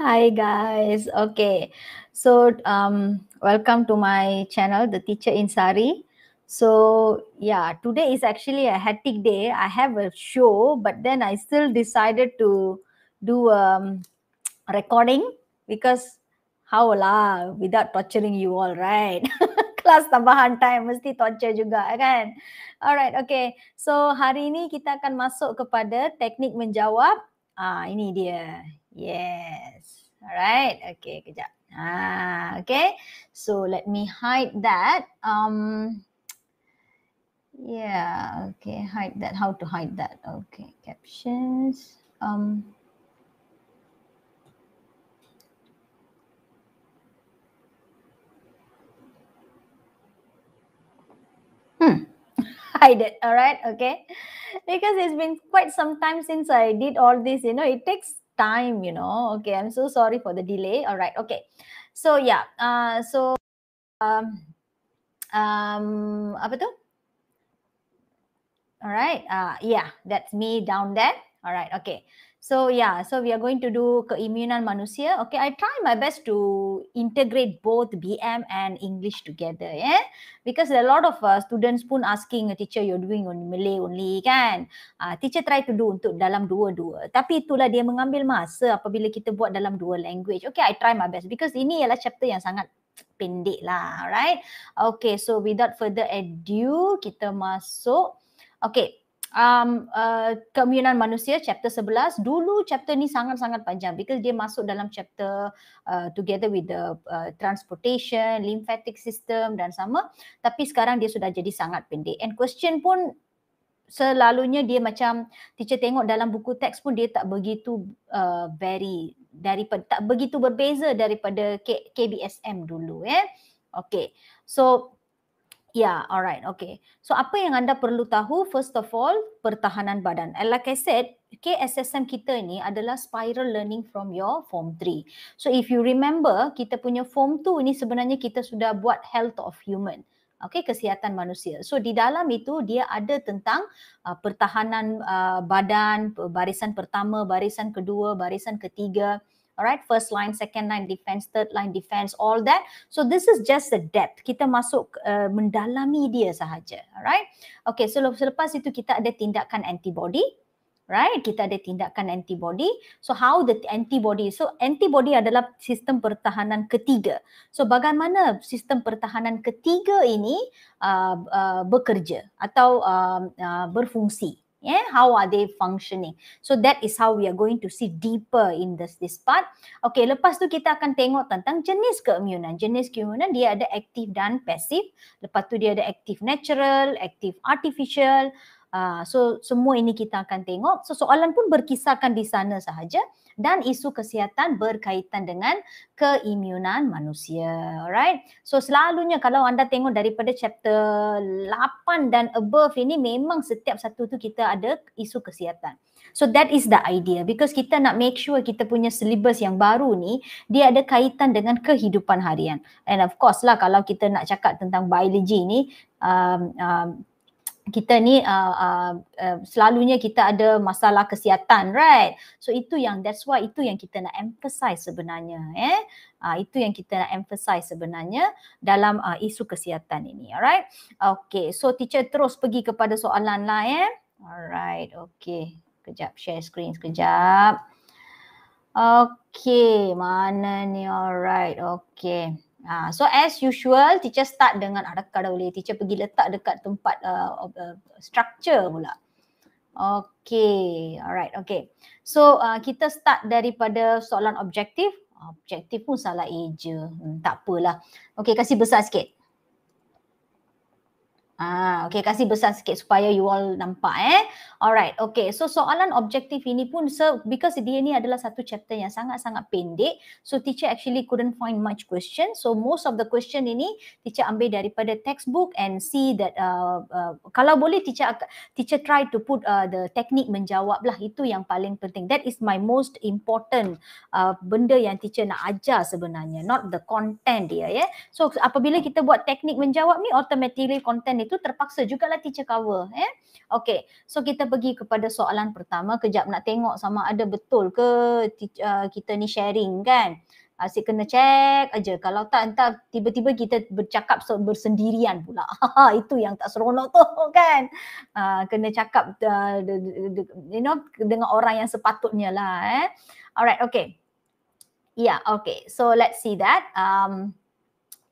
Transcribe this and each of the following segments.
Hi guys. Okay. So um, welcome to my channel, The Teacher in Sari. So yeah, today is actually a hectic day. I have a show, but then I still decided to do um, recording because how lah without torturing you all, right? Class tambahan time mesti torture juga kan? Alright, okay. So hari ini kita akan masuk kepada teknik menjawab. Ah, ini dia. Yes. Alright, okay, kejap. Ah, okay. So let me hide that. Um, yeah, okay, hide that. How to hide that? Okay, captions. Um, hmm. hide it all right okay because it's been quite some time since i did all this you know it takes time, you know. Okay, I'm so sorry for the delay. All right, okay. So yeah, uh, so um, um, apa tu? All right, uh, yeah, that's me down there. All right, okay. So yeah, so we are going to do keimunan manusia. Okay, I try my best to integrate both BM and English together. Yeah, because a lot of uh, students pun asking a teacher you're doing only Malay only kan. Uh, teacher try to do untuk dalam dua-dua. Tapi itulah dia mengambil masa apabila kita buat dalam dua language. Okay, I try my best because ini ialah chapter yang sangat pendek lah. right? Okay, so without further ado, kita masuk. Okay, um, uh, keimanan manusia chapter 11 dulu chapter ni sangat-sangat panjang because dia masuk dalam chapter uh, together with the uh, transportation lymphatic system dan sama tapi sekarang dia sudah jadi sangat pendek and question pun selalunya dia macam teacher tengok dalam buku teks pun dia tak begitu uh, very dari tak begitu berbeza daripada K- KBSM dulu ya eh? okey so Yeah, alright, okay. So apa yang anda perlu tahu, first of all, pertahanan badan. And like I said, KSSM kita ni adalah spiral learning from your form 3. So if you remember, kita punya form 2 ni sebenarnya kita sudah buat health of human. Okay, kesihatan manusia. So di dalam itu dia ada tentang uh, pertahanan uh, badan, barisan pertama, barisan kedua, barisan ketiga all right first line second line defense third line defense all that so this is just the depth kita masuk uh, mendalami dia sahaja all right okay so selepas itu kita ada tindakan antibody right kita ada tindakan antibody so how the antibody so antibody adalah sistem pertahanan ketiga so bagaimana sistem pertahanan ketiga ini uh, uh, bekerja atau uh, uh, berfungsi yeah how are they functioning so that is how we are going to see deeper in this this part okay lepas tu kita akan tengok tentang jenis keimunan jenis keimunan dia ada aktif dan pasif lepas tu dia ada aktif natural aktif artificial Uh, so semua ini kita akan tengok. So soalan pun berkisarkan di sana sahaja dan isu kesihatan berkaitan dengan keimunan manusia. Alright. So selalunya kalau anda tengok daripada chapter 8 dan above ini memang setiap satu tu kita ada isu kesihatan. So that is the idea because kita nak make sure kita punya syllabus yang baru ni dia ada kaitan dengan kehidupan harian. And of course lah kalau kita nak cakap tentang biology ni um, um kita ni uh, uh, uh, selalunya kita ada masalah kesihatan right so itu yang that's why itu yang kita nak emphasize sebenarnya eh uh, itu yang kita nak emphasize sebenarnya dalam uh, isu kesihatan ini alright okay so teacher terus pergi kepada soalan lain, eh alright okay kejap share screen kejap okay mana ni alright okay Ha, so as usual, teacher start dengan arakah dah boleh. Teacher pergi letak dekat tempat uh, uh, structure pula. Okay, alright, okay. So uh, kita start daripada soalan objektif. Objektif pun salah eja. Hmm, tak apalah. Okay, kasih besar sikit. Ah, okay, kasih besar sikit supaya you all nampak eh. Alright, okay. So soalan objektif ini pun, so because dia ni adalah satu chapter yang sangat-sangat pendek, so teacher actually couldn't find much question. So most of the question ini teacher ambil daripada textbook and see that uh, uh, kalau boleh teacher teacher try to put uh, the teknik menjawab lah itu yang paling penting. That is my most important uh, benda yang teacher nak ajar sebenarnya, not the content dia ya. Yeah? So apabila kita buat teknik menjawab ni, automatically content itu terpaksa jugalah teacher cover eh okay. so kita pergi kepada soalan pertama kejap nak tengok sama ada betul ke uh, kita ni sharing kan ah, Asyik kena check aja. Kalau tak entah tiba-tiba kita bercakap bersendirian pula. itu yang tak seronok tu kan. Uh, kena cakap uh, you know dengan orang yang sepatutnya lah eh. Alright okay. Ya yeah, okay. So let's see that. Um,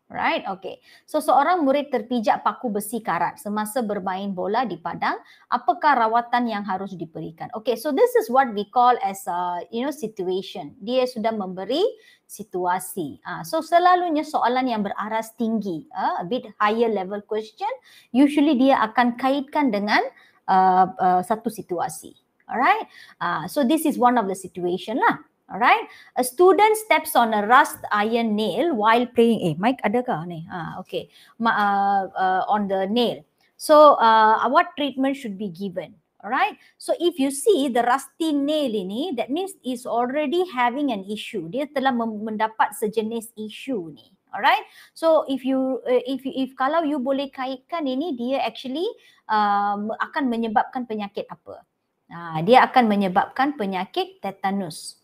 Right? Okay. So seorang murid terpijak paku besi karat semasa bermain bola di padang, apakah rawatan yang harus diberikan? Okay, so this is what we call as a, you know, situation. Dia sudah memberi situasi. Uh, so selalunya soalan yang beraras tinggi, uh, a bit higher level question, usually dia akan kaitkan dengan uh, uh, satu situasi. Alright? Uh, so this is one of the situation lah. All right. A student steps on a rust iron nail while playing. Eh, Mike, adakah ni? Ha, okay. Ma, uh, uh, on the nail. So, uh, what treatment should be given? All right. So, if you see the rusty nail ini, that means is already having an issue. Dia telah mendapat sejenis issue ni. Alright. So if you eh, if if kalau you boleh kaitkan ini dia actually um, akan menyebabkan penyakit apa? Uh, dia akan menyebabkan penyakit tetanus.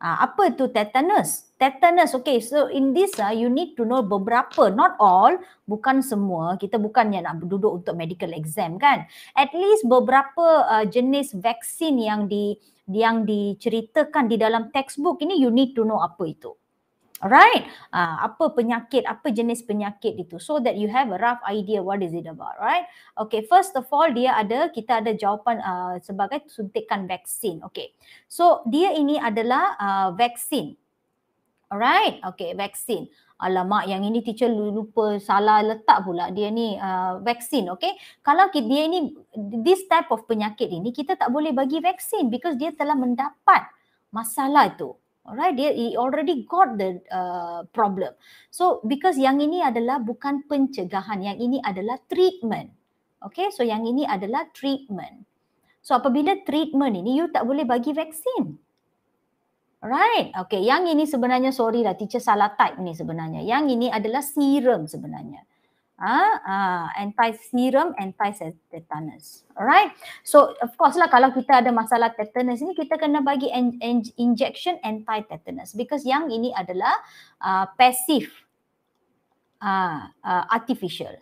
Uh, apa itu tetanus? Tetanus, okay. So in this, uh, you need to know beberapa, not all, bukan semua. Kita bukan yang nak duduk untuk medical exam kan. At least beberapa uh, jenis vaksin yang di yang diceritakan di dalam textbook ini, you need to know apa itu. Alright, uh, apa penyakit, apa jenis penyakit itu so that you have a rough idea what is it about, right? Okay, first of all dia ada, kita ada jawapan uh, sebagai suntikan vaksin, okay. So dia ini adalah uh, vaksin, alright, okay vaksin. Alamak yang ini teacher lupa salah letak pula dia ni uh, vaksin, okay. Kalau dia ini, this type of penyakit ini kita tak boleh bagi vaksin because dia telah mendapat masalah itu, Alright, dia he already got the uh, problem. So because yang ini adalah bukan pencegahan, yang ini adalah treatment. Okay, so yang ini adalah treatment. So apabila treatment ini, you tak boleh bagi vaksin. Alright, okay. Yang ini sebenarnya sorry lah, teacher salah type ni sebenarnya. Yang ini adalah serum sebenarnya. Ha, ah, uh, anti serum anti tetanus. Alright. So of course lah kalau kita ada masalah tetanus ini kita kena bagi in- in- injection anti tetanus because yang ini adalah uh, passive uh, uh, artificial.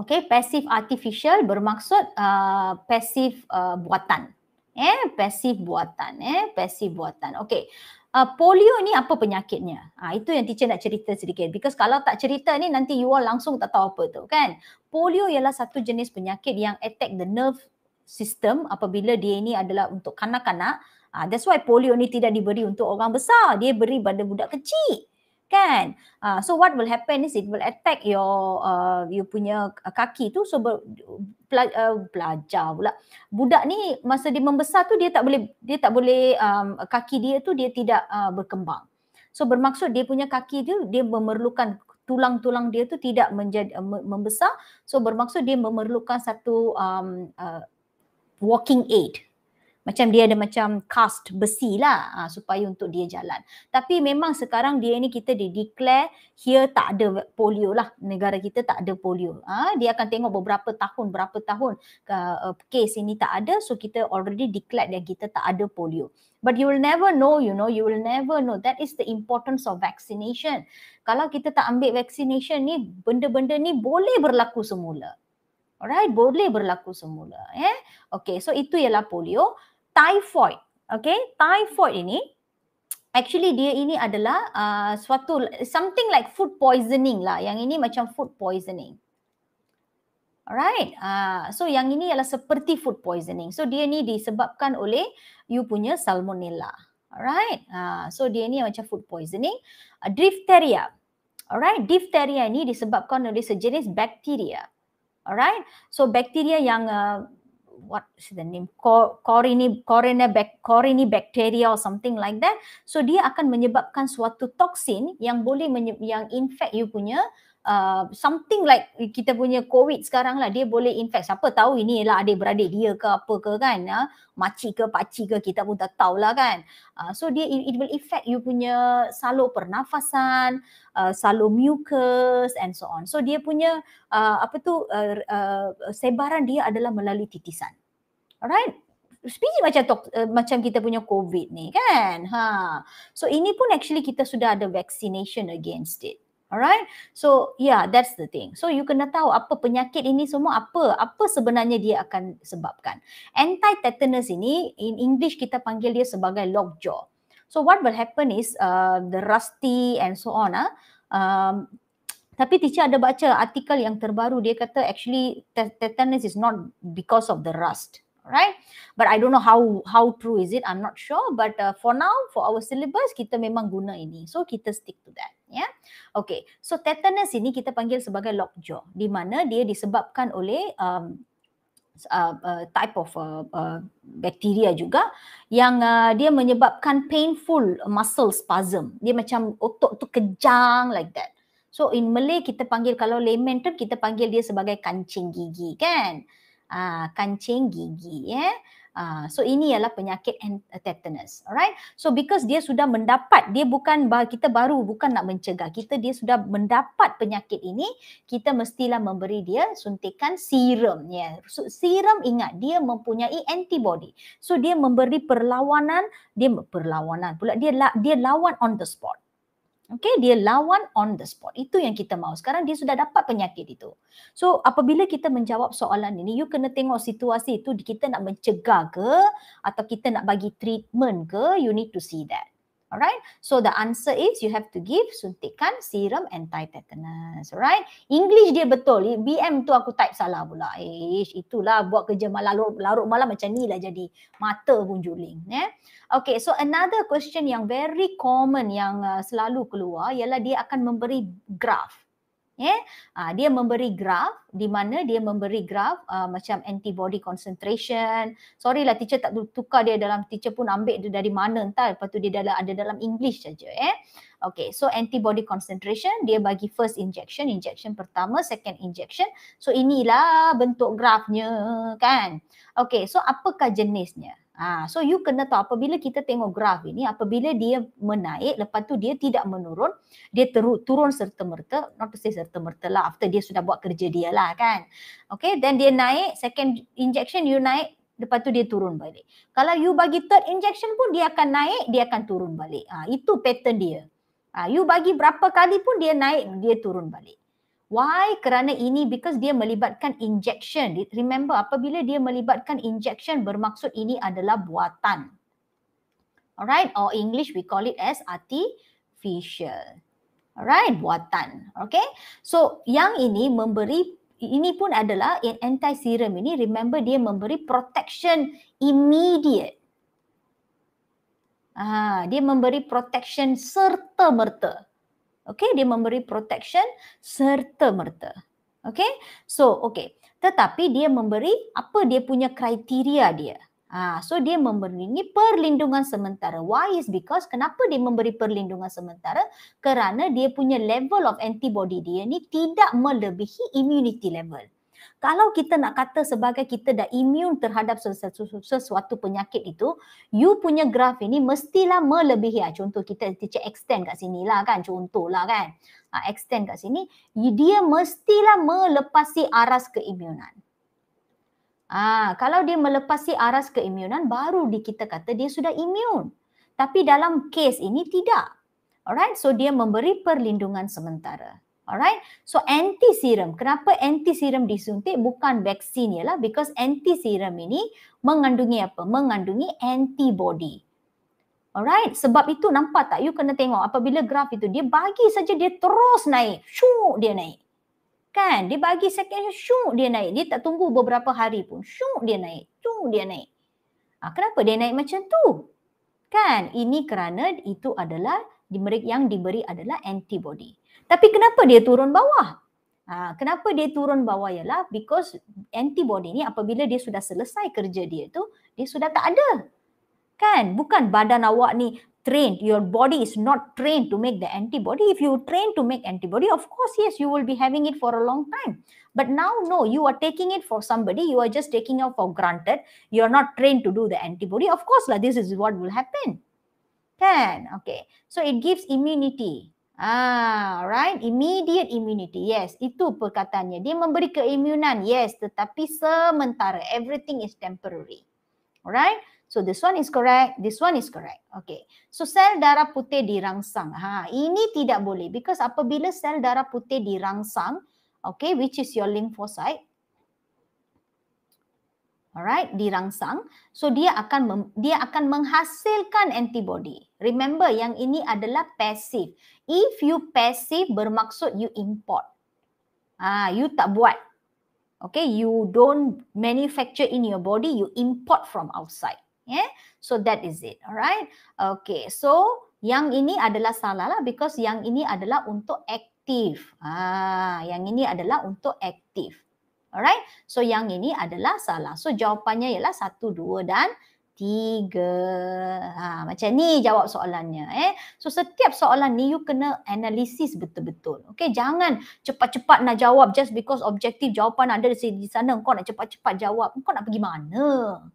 Okay, passive artificial bermaksud uh, passive uh, buatan. Eh, passive buatan. Eh, passive buatan. Okay uh, polio ni apa penyakitnya? Ha, itu yang teacher nak cerita sedikit. Because kalau tak cerita ni nanti you all langsung tak tahu apa tu kan. Polio ialah satu jenis penyakit yang attack the nerve system apabila dia ni adalah untuk kanak-kanak. Uh, that's why polio ni tidak diberi untuk orang besar. Dia beri pada budak kecil kan uh, so what will happen is it will attack your uh, you punya uh, kaki tu so ber, pela, uh, belajar pula budak ni masa dia membesar tu dia tak boleh dia tak boleh um, kaki dia tu dia tidak uh, berkembang so bermaksud dia punya kaki tu dia memerlukan tulang-tulang dia tu tidak menjadi uh, membesar so bermaksud dia memerlukan satu um, uh, walking aid macam dia ada macam cast besi lah ha, supaya untuk dia jalan. Tapi memang sekarang dia ni kita di declare here tak ada polio lah. Negara kita tak ada polio. Ha, dia akan tengok beberapa tahun, berapa tahun uh, uh case ini tak ada. So kita already declare dan kita tak ada polio. But you will never know, you know, you will never know. That is the importance of vaccination. Kalau kita tak ambil vaccination ni, benda-benda ni boleh berlaku semula. Alright, boleh berlaku semula. Eh? Okay, so itu ialah polio typhoid. Okay, typhoid ini actually dia ini adalah uh, suatu something like food poisoning lah. Yang ini macam food poisoning. Alright, uh, so yang ini ialah seperti food poisoning. So dia ni disebabkan oleh you punya salmonella. Alright, uh, so dia ni macam food poisoning. Uh, diphtheria. Alright, diphtheria ni disebabkan oleh sejenis bakteria. Alright, so bakteria yang uh, what is the name corini bacteria or something like that so dia akan menyebabkan suatu toksin yang boleh yang infect you punya uh, something like kita punya covid sekarang lah dia boleh infect siapa tahu ini lah adik-beradik dia ke apa ke kan ya? makcik ke pakcik ke kita pun tak tahulah kan uh, so dia it, will affect you punya salur pernafasan uh, ah, saluran mucus and so on so dia punya uh, apa tu uh, uh, sebaran dia adalah melalui titisan alright Speaking macam uh, macam kita punya COVID ni kan. Ha. So ini pun actually kita sudah ada vaccination against it. Alright. So yeah, that's the thing. So you kena tahu apa penyakit ini semua apa, apa sebenarnya dia akan sebabkan. Anti-tetanus ini in English kita panggil dia sebagai lockjaw. So what will happen is uh, the rusty and so on. Uh, um, tapi teacher ada baca artikel yang terbaru dia kata actually tetanus is not because of the rust right but i don't know how how true is it i'm not sure but uh, for now for our syllabus kita memang guna ini so kita stick to that yeah? okay so tetanus ini kita panggil sebagai lockjaw di mana dia disebabkan oleh um, Uh, uh, type of uh, uh, bacteria juga yang uh, dia menyebabkan painful muscle spasm dia macam otot tu kejang like that so in Malay kita panggil kalau layman term kita panggil dia sebagai kancing gigi kan Ah, kancing gigi ya. Uh, so ini ialah penyakit uh, tetanus. Alright. So because dia sudah mendapat, dia bukan kita baru bukan nak mencegah. Kita dia sudah mendapat penyakit ini, kita mestilah memberi dia suntikan serum Yeah. So, serum ingat dia mempunyai antibody. So dia memberi perlawanan, dia perlawanan pula dia dia lawan on the spot. Okay, dia lawan on the spot. Itu yang kita mahu. Sekarang dia sudah dapat penyakit itu. So, apabila kita menjawab soalan ini, you kena tengok situasi itu kita nak mencegah ke atau kita nak bagi treatment ke, you need to see that. Alright, so the answer is you have to give suntikan serum anti-tetanus. Alright, English dia betul. BM tu aku type salah pula. Eh, itulah buat kerja malam larut, malam macam ni lah jadi mata pun juling. Eh? Okay, so another question yang very common yang uh, selalu keluar ialah dia akan memberi graph. Yeah. Eh? Uh, dia memberi graf di mana dia memberi graf uh, ah, macam antibody concentration. Sorry lah teacher tak tukar dia dalam teacher pun ambil dia dari mana entah lepas tu dia dalam ada dalam English saja eh. Okay so antibody concentration dia bagi first injection, injection pertama, second injection. So inilah bentuk grafnya kan. Okay so apakah jenisnya? Ha, so you kena tahu apabila kita tengok graf ini, apabila dia menaik, lepas tu dia tidak menurun, dia teru, turun serta merta, not to say serta merta lah, after dia sudah buat kerja dia lah kan. Okay, then dia naik, second injection you naik, lepas tu dia turun balik. Kalau you bagi third injection pun dia akan naik, dia akan turun balik. Ha, itu pattern dia. Ha, you bagi berapa kali pun dia naik, dia turun balik. Why? Kerana ini because dia melibatkan injection. Remember apabila dia melibatkan injection bermaksud ini adalah buatan. Alright, or English we call it as artificial. Alright, buatan. Okay, so yang ini memberi, ini pun adalah anti-serum ini, remember dia memberi protection immediate. Ah, dia memberi protection serta-merta. Okay, dia memberi protection serta-merta. Okay, so okay. Tetapi dia memberi apa dia punya kriteria dia. Ha, so dia memberi perlindungan sementara. Why is because kenapa dia memberi perlindungan sementara? Kerana dia punya level of antibody dia ni tidak melebihi immunity level kalau kita nak kata sebagai kita dah imun terhadap sesuatu, sesuatu penyakit itu, you punya graf ini mestilah melebihi. Ah, contoh kita teacher extend kat sini lah kan, contoh lah kan. Ha, extend kat sini, dia mestilah melepasi aras keimunan. Ha, kalau dia melepasi aras keimunan, baru di kita kata dia sudah imun. Tapi dalam kes ini tidak. Alright, so dia memberi perlindungan sementara. Alright. So anti serum. Kenapa anti serum disuntik bukan vaksin ialah because anti serum ini mengandungi apa? Mengandungi antibody. Alright. Sebab itu nampak tak you kena tengok apabila graf itu dia bagi saja dia terus naik. Syuk dia naik. Kan? Dia bagi second syuk dia naik. Dia tak tunggu beberapa hari pun. Syuk dia naik. Syuk dia naik. Ha, kenapa dia naik macam tu? Kan? Ini kerana itu adalah yang diberi adalah antibody. Tapi kenapa dia turun bawah? Ha, kenapa dia turun bawah ialah because antibody ni apabila dia sudah selesai kerja dia tu, dia sudah tak ada. Kan? Bukan badan awak ni trained, your body is not trained to make the antibody. If you train to make antibody, of course, yes, you will be having it for a long time. But now, no, you are taking it for somebody, you are just taking it for granted. You are not trained to do the antibody. Of course, lah, this is what will happen. Kan? Okay. So it gives immunity. Ah, right, immediate immunity. Yes, itu perkataannya. Dia memberi keimunan. Yes, tetapi sementara. Everything is temporary. Alright. So this one is correct. This one is correct. Okay. So sel darah putih dirangsang. Ha, ini tidak boleh because apabila sel darah putih dirangsang, okay, which is your lymphocyte, alright dirangsang so dia akan mem, dia akan menghasilkan antibody remember yang ini adalah passive if you passive bermaksud you import ah you tak buat okay you don't manufacture in your body you import from outside yeah so that is it alright okay so yang ini adalah salah lah because yang ini adalah untuk aktif ah yang ini adalah untuk aktif Alright. So yang ini adalah salah. So jawapannya ialah satu, dua dan tiga. Ha, macam ni jawab soalannya. Eh. So setiap soalan ni you kena analisis betul-betul. Okay. Jangan cepat-cepat nak jawab just because objektif jawapan ada di sana. Kau nak cepat-cepat jawab. Kau nak pergi mana?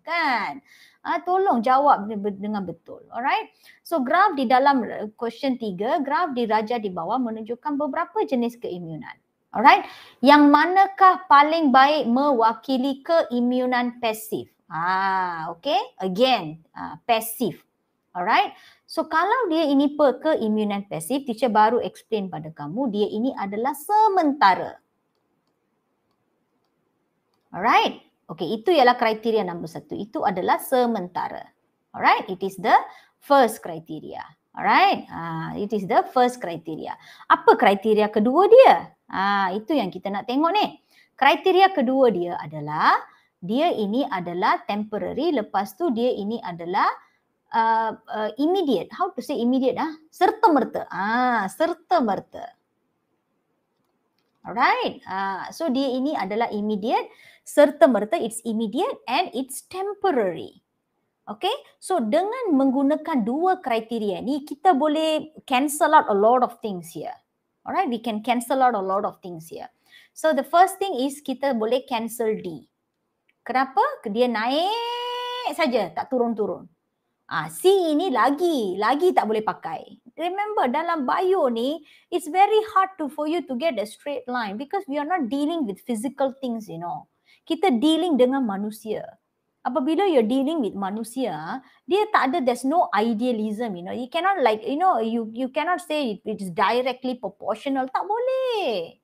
Kan? ha, tolong jawab dengan betul. Alright. So graf di dalam eh, question tiga, graf diraja di bawah menunjukkan beberapa jenis keimunan. Alright. Yang manakah paling baik mewakili keimunan pasif? Ah, okay. Again, uh, pasif. Alright. So kalau dia ini per keimunan pasif, teacher baru explain pada kamu dia ini adalah sementara. Alright. Okay, itu ialah kriteria nombor satu. Itu adalah sementara. Alright, it is the first criteria. Alright, uh, it is the first criteria. Apa kriteria kedua dia? Uh, itu yang kita nak tengok ni. Kriteria kedua dia adalah dia ini adalah temporary lepas tu dia ini adalah uh, uh, immediate. How to say immediate ah? Serta merta. Ah, serta merta. Alright. Uh, so dia ini adalah immediate, serta merta it's immediate and it's temporary. Okay, so dengan menggunakan dua kriteria ni, kita boleh cancel out a lot of things here. Alright, we can cancel out a lot of things here. So the first thing is kita boleh cancel D. Kenapa? Dia naik saja, tak turun-turun. Ah, C ini lagi, lagi tak boleh pakai. Remember dalam bio ni, it's very hard to for you to get a straight line because we are not dealing with physical things, you know. Kita dealing dengan manusia apabila you're dealing with manusia dia tak ada there's no idealism you know you cannot like you know you you cannot say it, it is directly proportional tak boleh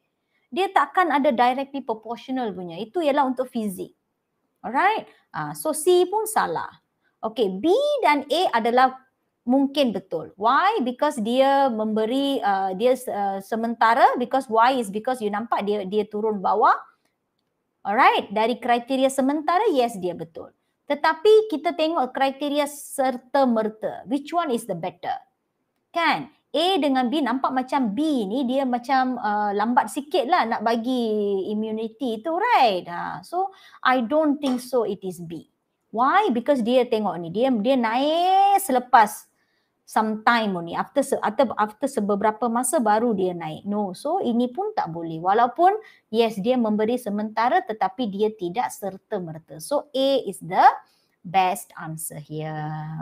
dia takkan ada directly proportional punya itu ialah untuk fizik alright uh, so c pun salah okay b dan a adalah mungkin betul why because dia memberi uh, dia uh, sementara because why is because you nampak dia dia turun bawah Alright, dari kriteria sementara, yes dia betul. Tetapi kita tengok kriteria serta merta. Which one is the better? Kan? A dengan B nampak macam B ni dia macam uh, lambat sikit lah nak bagi immunity tu right. Ha. So I don't think so it is B. Why? Because dia tengok ni dia dia naik selepas some time only after se- after after seberapa masa baru dia naik no so ini pun tak boleh walaupun yes dia memberi sementara tetapi dia tidak serta merta so a is the best answer here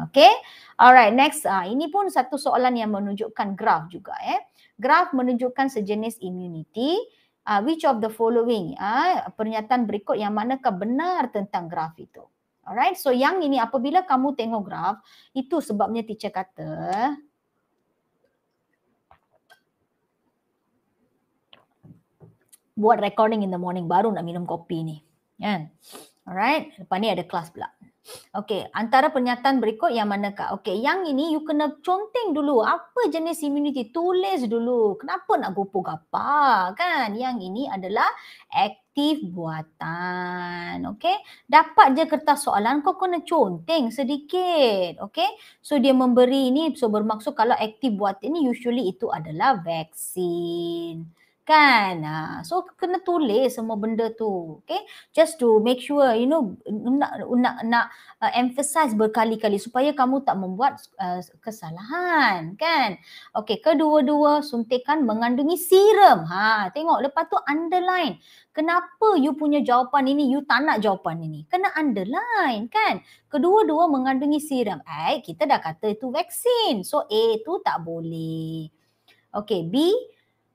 okay alright next uh, ini pun satu soalan yang menunjukkan graf juga eh graf menunjukkan sejenis immunity uh, which of the following uh, pernyataan berikut yang manakah benar tentang graf itu Alright, so yang ini apabila kamu tengok graf, itu sebabnya teacher kata buat recording in the morning baru nak minum kopi ni. Kan? Yeah. Alright, lepas ni ada kelas pula. Okey, antara pernyataan berikut yang mana kak? Okey, yang ini you kena conteng dulu apa jenis immunity tulis dulu. Kenapa nak gopoh gapa kan? Yang ini adalah aktif buatan. Okey, dapat je kertas soalan kau kena conteng sedikit. Okey, so dia memberi ini so bermaksud kalau aktif buatan ini usually itu adalah vaksin kan ha, so kena tulis semua benda tu okay just to make sure you know nak nak nak uh, emphasize berkali-kali supaya kamu tak membuat uh, kesalahan kan okay kedua-dua suntikan mengandungi serum ha tengok lepas tu underline kenapa you punya jawapan ini you tak nak jawapan ini kena underline kan kedua-dua mengandungi serum eh kita dah kata itu vaksin so A tu tak boleh okay B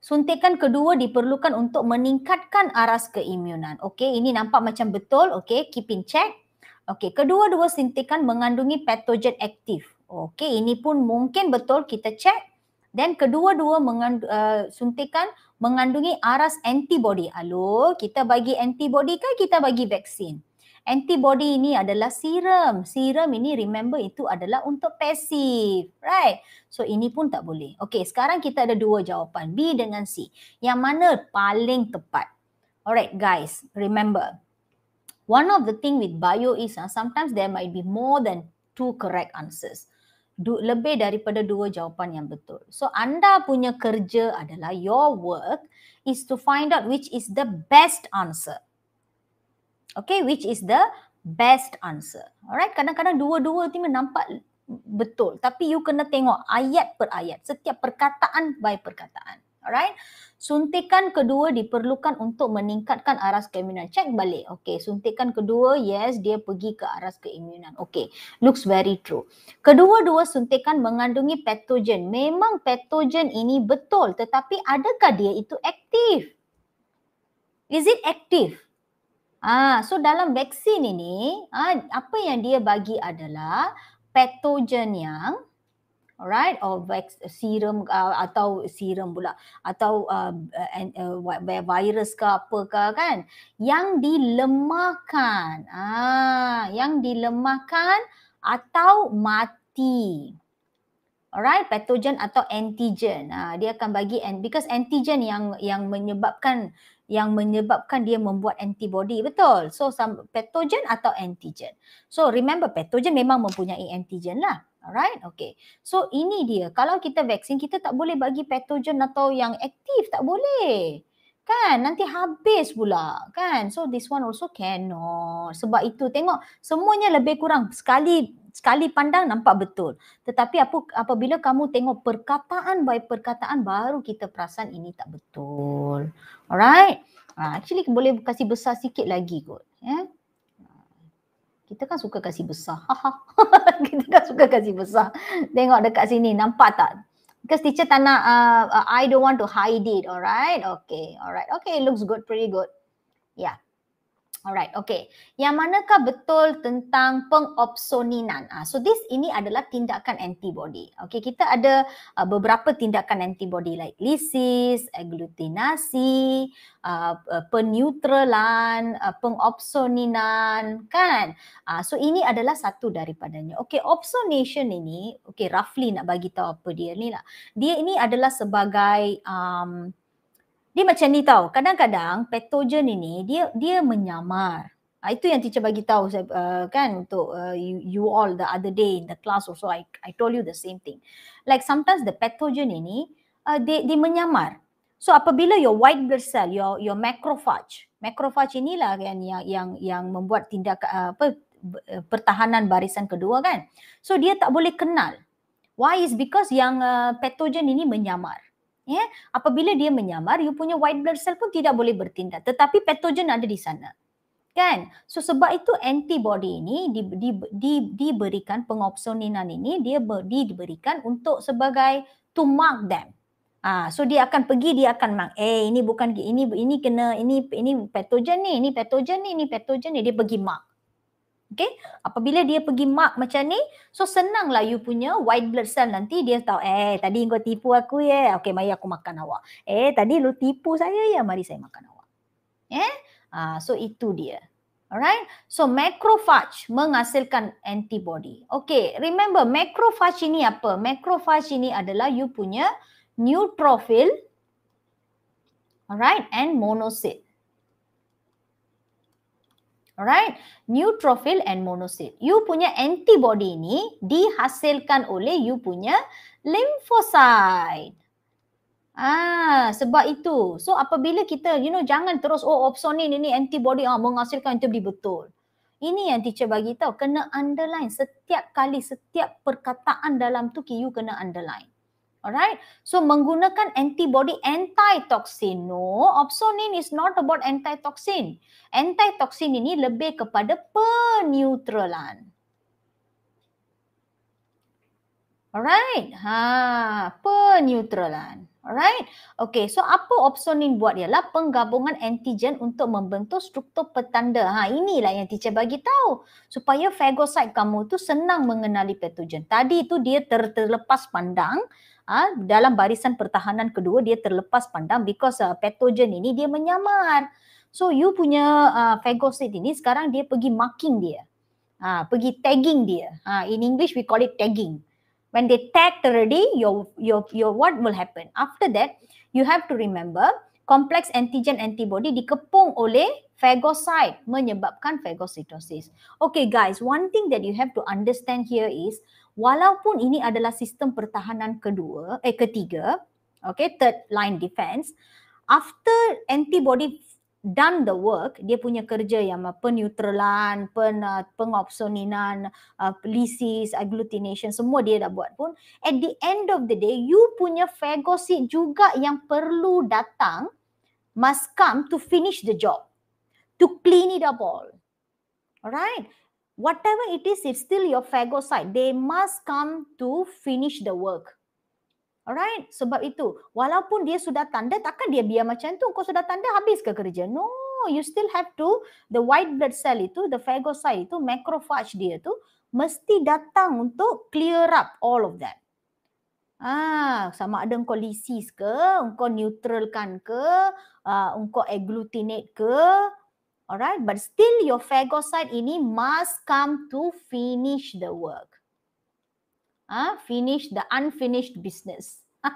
suntikan kedua diperlukan untuk meningkatkan aras keimunan. Okey, ini nampak macam betul. Okey, keep in check. Okey, kedua-dua suntikan mengandungi patogen aktif. Okey, ini pun mungkin betul kita check. Dan kedua-dua mengandu, uh, suntikan mengandungi aras antibody. Alo, kita bagi antibody ke kita bagi vaksin? antibody ini adalah serum. Serum ini remember itu adalah untuk pasif. Right? So ini pun tak boleh. Okay sekarang kita ada dua jawapan. B dengan C. Yang mana paling tepat? Alright guys, remember. One of the thing with bio is ah, sometimes there might be more than two correct answers. lebih daripada dua jawapan yang betul. So anda punya kerja adalah your work is to find out which is the best answer. Okay, which is the best answer. Alright, kadang-kadang dua-dua ni nampak betul. Tapi you kena tengok ayat per ayat. Setiap perkataan by perkataan. Alright. Suntikan kedua diperlukan untuk meningkatkan aras keimunan. Check balik. Okay. Suntikan kedua, yes, dia pergi ke aras keimunan. Okay. Looks very true. Kedua-dua suntikan mengandungi patogen. Memang patogen ini betul. Tetapi adakah dia itu aktif? Is it active? Ah, so dalam vaksin ini, ah, apa yang dia bagi adalah patogen yang alright, or serum uh, atau serum pula atau um, uh, uh, virus ke apa ke kan yang dilemahkan ah yang dilemahkan atau mati alright patogen atau antigen ah dia akan bagi and because antigen yang yang menyebabkan yang menyebabkan dia membuat antibody betul so some pathogen atau antigen so remember pathogen memang mempunyai antigen lah alright okay so ini dia kalau kita vaksin kita tak boleh bagi pathogen atau yang aktif tak boleh kan nanti habis pula kan so this one also cannot sebab itu tengok semuanya lebih kurang sekali sekali pandang nampak betul. Tetapi apa apabila kamu tengok perkataan by perkataan baru kita perasan ini tak betul. Alright? Ha, actually boleh kasih besar sikit lagi kot. Yeah? Kita kan suka kasih besar. kita kan suka kasih besar. Tengok dekat sini nampak tak? Because teacher tak nak, uh, uh, I don't want to hide it. Alright? Okay. Alright. Okay. looks good. Pretty good. Yeah. Alright, okay. Yang manakah betul tentang pengopsoninan? Ah, so this ini adalah tindakan antibody. Okay, kita ada uh, beberapa tindakan antibody like lysis, aglutinasi, uh, uh, ah, penutralan, uh, ah, pengopsoninan, kan? Ah, so ini adalah satu daripadanya. Okay, opsonation ini, okay, roughly nak bagi tahu apa dia ni lah. Dia ini adalah sebagai um, dia macam ni tau kadang-kadang patogen ini dia dia menyamar ha, itu yang teacher bagi tahu uh, kan untuk uh, you, you all the other day in the class also i i told you the same thing like sometimes the patogen ini uh, dia dia menyamar so apabila your white blood cell your your macrophage macrophage inilah kan yang yang yang membuat tindak uh, apa uh, pertahanan barisan kedua kan so dia tak boleh kenal why is because yang uh, patogen ini menyamar ya yeah? apabila dia menyamar you punya white blood cell pun tidak boleh bertindak tetapi patogen ada di sana kan so sebab itu antibody ini di, di, di, diberikan pengopsoninan ini dia ber, di, diberikan untuk sebagai to mark them Ah, so dia akan pergi dia akan mark eh ini bukan ini ini kena ini ini patogen ni ini patogen ni ini patogen ni dia pergi mark Okay, apabila dia pergi mark macam ni, so senanglah you punya white blood cell nanti dia tahu, eh tadi kau tipu aku ya, yeah. okay mari aku makan awak. Eh tadi lu tipu saya ya, yeah. mari saya makan awak. Eh, ah, so itu dia. Alright, so macrophage menghasilkan antibody. Okay, remember macrophage ini apa? Macrophage ini adalah you punya neutrophil, alright, and monocyte. Alright, neutrophil and monocyte. You punya antibody ni dihasilkan oleh you punya lymphocyte. Ah, sebab itu. So apabila kita, you know, jangan terus oh opsonin ini antibody ah menghasilkan antibody betul. Ini yang teacher bagi tahu kena underline setiap kali setiap perkataan dalam tu you kena underline. Alright. So menggunakan antibody antitoxin. No, opsonin is not about antitoxin. Antitoxin ini lebih kepada peneutralan. Alright. Ha, peneutralan. Alright. Okay. So apa opsonin buat dia? ialah penggabungan antigen untuk membentuk struktur petanda. Ha, inilah yang teacher bagi tahu. Supaya fagosite kamu tu senang mengenali patogen. Tadi tu dia ter terlepas pandang ha, dalam barisan pertahanan kedua dia terlepas pandang because uh, pathogen ini dia menyamar. So you punya uh, phagocyte ini sekarang dia pergi marking dia. Ha, pergi tagging dia. Ha, in English we call it tagging. When they tag already, your your your what will happen? After that, you have to remember complex antigen antibody dikepung oleh phagocyte menyebabkan phagocytosis. Okay guys, one thing that you have to understand here is walaupun ini adalah sistem pertahanan kedua eh ketiga okay third line defense after antibody done the work dia punya kerja yang peneutralan pen uh, pengopsoninan uh, lysis agglutination semua dia dah buat pun at the end of the day you punya phagocyte juga yang perlu datang must come to finish the job to clean it up all alright whatever it is, it's still your phagocyte. They must come to finish the work. Alright, sebab itu, walaupun dia sudah tanda, takkan dia biar macam tu, kau sudah tanda, habis ke kerja? No, you still have to, the white blood cell itu, the phagocyte itu, macrophage dia tu, mesti datang untuk clear up all of that. Ah, sama ada engkau lisis ke, engkau neutralkan ke, uh, engkau agglutinate ke, Alright, but still your phagocyte ini must come to finish the work. Ah, huh? finish the unfinished business.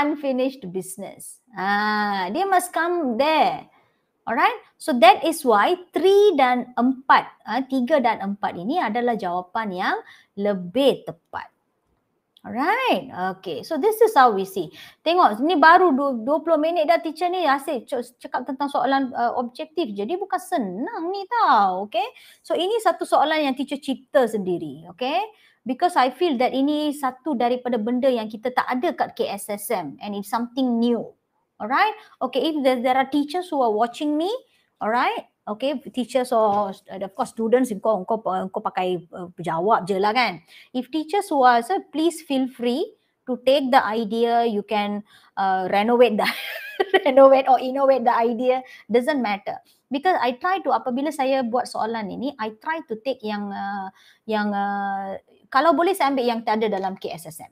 unfinished business. Ah, dia must come there. Alright, so that is why 3 dan empat, ah, tiga dan empat ini adalah jawapan yang lebih tepat. Alright. Okay. So this is how we see. Tengok ni baru 20 minit dah teacher ni asyik cakap tentang soalan uh, objektif. Jadi bukan senang ni tau. Okay. So ini satu soalan yang teacher cipta sendiri. Okay. Because I feel that ini satu daripada benda yang kita tak ada kat KSSM and it's something new. Alright. Okay. If there, there are teachers who are watching me. Alright. Okay, teachers or of course students, engkau engkau engkau pakai uh, jawab je lah kan. If teachers who are, sir, please feel free to take the idea. You can uh, renovate the renovate or innovate the idea. Doesn't matter. Because I try to apabila saya buat soalan ini, I try to take yang uh, yang uh, kalau boleh saya ambil yang tak dalam KSSM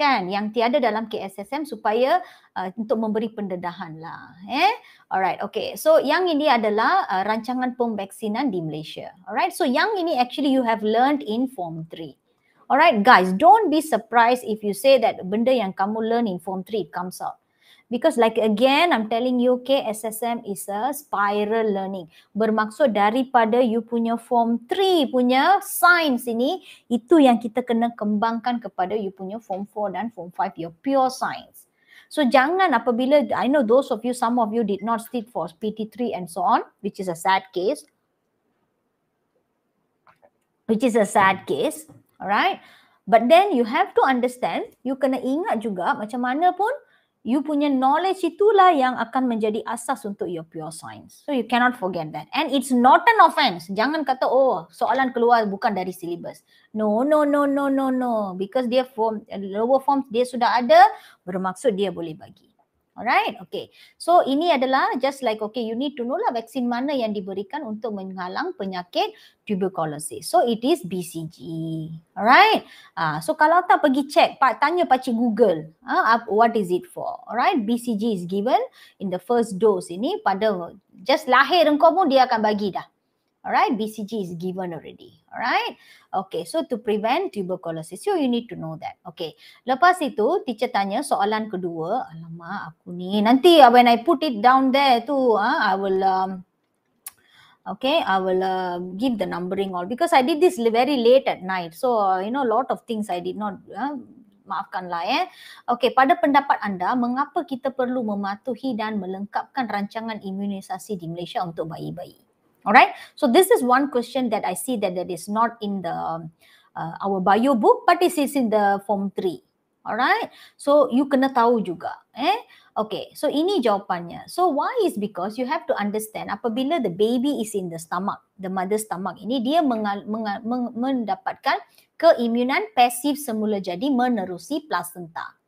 kan yang tiada dalam KSSM supaya uh, untuk memberi pendedahan lah eh alright okay so yang ini adalah uh, rancangan pembaksinan di Malaysia alright so yang ini actually you have learned in form 3 alright guys don't be surprised if you say that benda yang kamu learn in form 3 comes out Because like again, I'm telling you, KSSM is a spiral learning. Bermaksud daripada you punya form 3 punya science ini, itu yang kita kena kembangkan kepada you punya form 4 dan form 5, your pure science. So jangan apabila, I know those of you, some of you did not sit for PT3 and so on, which is a sad case. Which is a sad case, alright? But then you have to understand, you kena ingat juga macam mana pun, you punya knowledge itulah yang akan menjadi asas untuk your pure science. So you cannot forget that. And it's not an offense. Jangan kata, oh soalan keluar bukan dari syllabus. No, no, no, no, no, no. Because dia form, lower form dia sudah ada, bermaksud dia boleh bagi. Alright, okay. So ini adalah just like okay, you need to know lah vaksin mana yang diberikan untuk menghalang penyakit tuberculosis. So it is BCG. Alright. Uh, so kalau tak pergi check, pak tanya pakcik Google, uh, what is it for? Alright, BCG is given in the first dose ini pada just lahir engkau pun dia akan bagi dah. All right, BCG is given already. All right. Okay, so to prevent tuberculosis, you need to know that. Okay, lepas itu, teacher tanya soalan kedua. Alamak, aku ni. Nanti when I put it down there tu, uh, I will, um, okay, I will uh, give the numbering all. Because I did this very late at night. So, uh, you know, lot of things I did not, uh, maafkanlah eh. Okay, pada pendapat anda, mengapa kita perlu mematuhi dan melengkapkan rancangan imunisasi di Malaysia untuk bayi-bayi? all right so this is one question that i see that that is not in the um, uh, our bio book but it is in the form 3 Alright, so you kena tahu juga eh okay so ini jawapannya so why is because you have to understand apabila the baby is in the stomach the mother's stomach ini dia mengal, mengal, mengal, mendapatkan keimunan pasif semula jadi menerusi placenta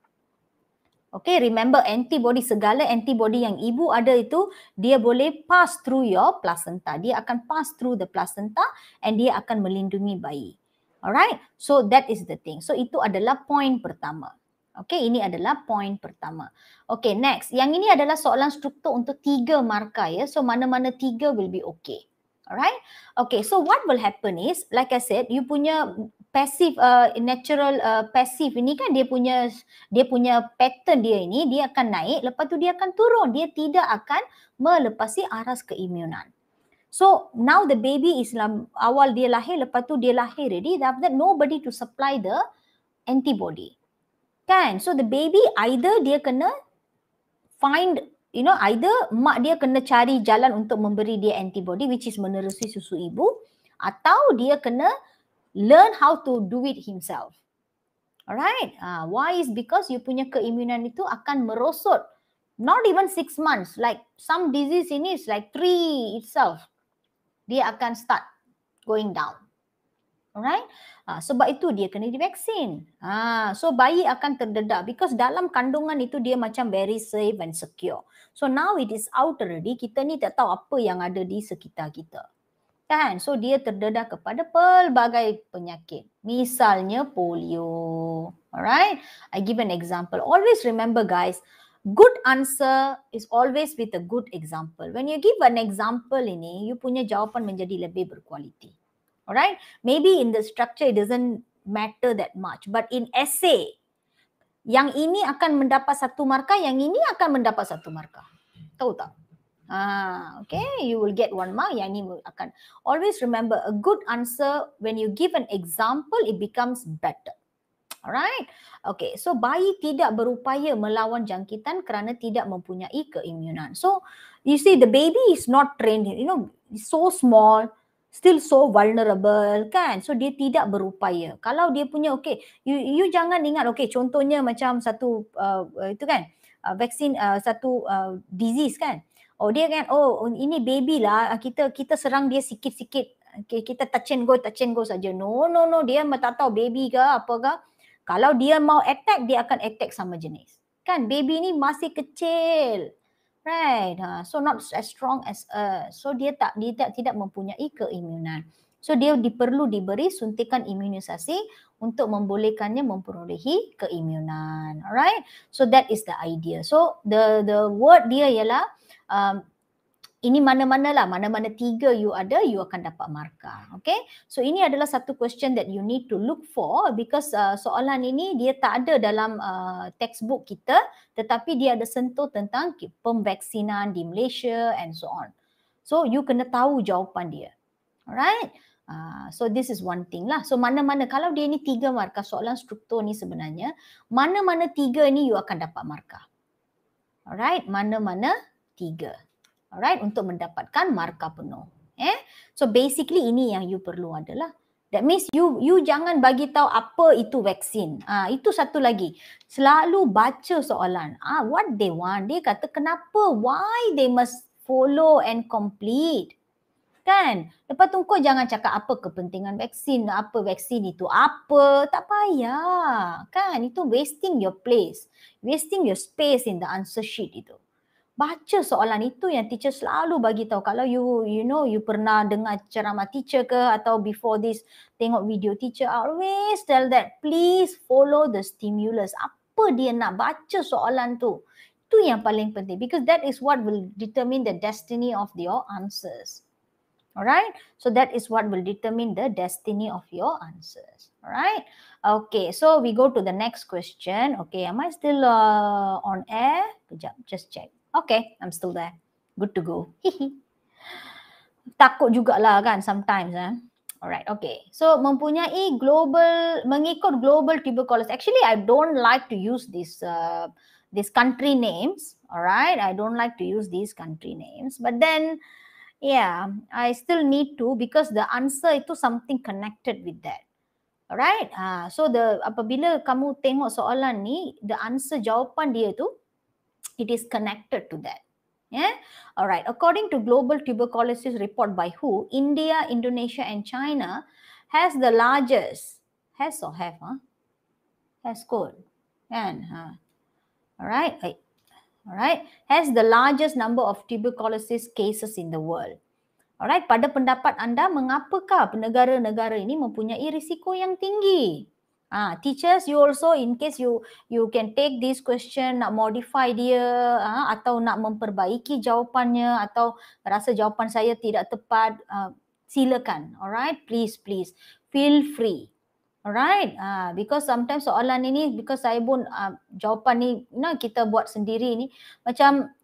Okay, remember antibody, segala antibody yang ibu ada itu, dia boleh pass through your placenta. Dia akan pass through the placenta and dia akan melindungi bayi. Alright, so that is the thing. So itu adalah point pertama. Okay, ini adalah point pertama. Okay, next. Yang ini adalah soalan struktur untuk tiga markah ya. So mana-mana tiga will be okay. Alright. Okay, so what will happen is, like I said, you punya passive uh, natural uh, passive ini kan dia punya dia punya pattern dia ini dia akan naik lepas tu dia akan turun dia tidak akan melepasi aras keimunan so now the baby is lah awal dia lahir lepas tu dia lahir ready that, that nobody to supply the antibody kan so the baby either dia kena find you know either mak dia kena cari jalan untuk memberi dia antibody which is menerusi susu ibu atau dia kena learn how to do it himself. Alright, uh, why is because you punya keimunan itu akan merosot. Not even six months, like some disease ini is like three itself. Dia akan start going down. Alright, uh, sebab itu dia kena di vaksin. Uh, ah, so bayi akan terdedah because dalam kandungan itu dia macam very safe and secure. So now it is out already, kita ni tak tahu apa yang ada di sekitar kita kan? So dia terdedah kepada pelbagai penyakit. Misalnya polio. Alright? I give an example. Always remember guys, good answer is always with a good example. When you give an example ini, you punya jawapan menjadi lebih berkualiti. Alright? Maybe in the structure it doesn't matter that much. But in essay, yang ini akan mendapat satu markah, yang ini akan mendapat satu markah. Tahu tak? Ah, okay, you will get one mark. Yang ni akan. Always remember, a good answer, when you give an example, it becomes better. Alright. Okay. So bayi tidak berupaya melawan jangkitan kerana tidak mempunyai keimunan. So you see the baby is not trained. You know, so small, still so vulnerable kan. So dia tidak berupaya. Kalau dia punya okay, you you jangan ingat okay. Contohnya macam satu uh, uh itu kan uh, vaksin uh, satu uh, disease kan. Oh dia kan, oh ini baby lah, ah, kita kita serang dia sikit-sikit. Okay, kita touch and go, touch and go saja. No, no, no, dia tak tahu baby ke apa ke. Kalau dia mau attack, dia akan attack sama jenis. Kan, baby ni masih kecil. Right, ha. so not as strong as uh. So dia tak dia tak, tidak mempunyai keimunan. So dia diperlu diberi suntikan imunisasi untuk membolehkannya memperolehi keimunan. Alright, so that is the idea. So the the word dia ialah um, ini mana-mana lah, mana-mana tiga you ada, you akan dapat markah. Okay, so ini adalah satu question that you need to look for because uh, soalan ini dia tak ada dalam uh, textbook kita tetapi dia ada sentuh tentang pembaksinan di Malaysia and so on. So you kena tahu jawapan dia. Alright, uh, so this is one thing lah. So mana-mana, kalau dia ni tiga markah soalan struktur ni sebenarnya, mana-mana tiga ni you akan dapat markah. Alright, mana-mana 3. Alright, untuk mendapatkan markah penuh. Eh? So basically ini yang you perlu adalah. That means you you jangan bagi tahu apa itu vaksin. Ah itu satu lagi. Selalu baca soalan. Ah what they want? Dia kata kenapa? Why they must follow and complete? Kan? Lepas tu kau jangan cakap apa kepentingan vaksin, apa vaksin itu, apa. Tak payah. Kan? Itu wasting your place. Wasting your space in the answer sheet itu baca soalan itu yang teacher selalu bagi tahu kalau you you know you pernah dengar ceramah teacher ke atau before this tengok video teacher always tell that please follow the stimulus apa dia nak baca soalan tu tu yang paling penting because that is what will determine the destiny of your answers alright so that is what will determine the destiny of your answers alright okay so we go to the next question okay am i still uh, on air just check okay, I'm still there. Good to go. Takut jugalah kan sometimes. Eh? Alright, okay. So, mempunyai global, mengikut global tuberculosis. Actually, I don't like to use this, uh, this country names. Alright, I don't like to use these country names. But then, yeah, I still need to because the answer itu something connected with that. Alright, uh, so the apabila kamu tengok soalan ni, the answer jawapan dia tu it is connected to that. Yeah. All right. According to Global Tuberculosis Report by WHO, India, Indonesia, and China has the largest, has or have, huh? Has cold. And, huh? All right. All right. Has the largest number of tuberculosis cases in the world. Alright, pada pendapat anda, mengapakah negara-negara ini mempunyai risiko yang tinggi? Uh, teachers, you also in case you you can take this question, nak modify dia uh, atau nak memperbaiki jawapannya atau rasa jawapan saya tidak tepat, uh, silakan. Alright, please, please, feel free. Alright, uh, because sometimes soalan ini, because saya pun uh, jawapan ni, you know, kita buat sendiri ini macam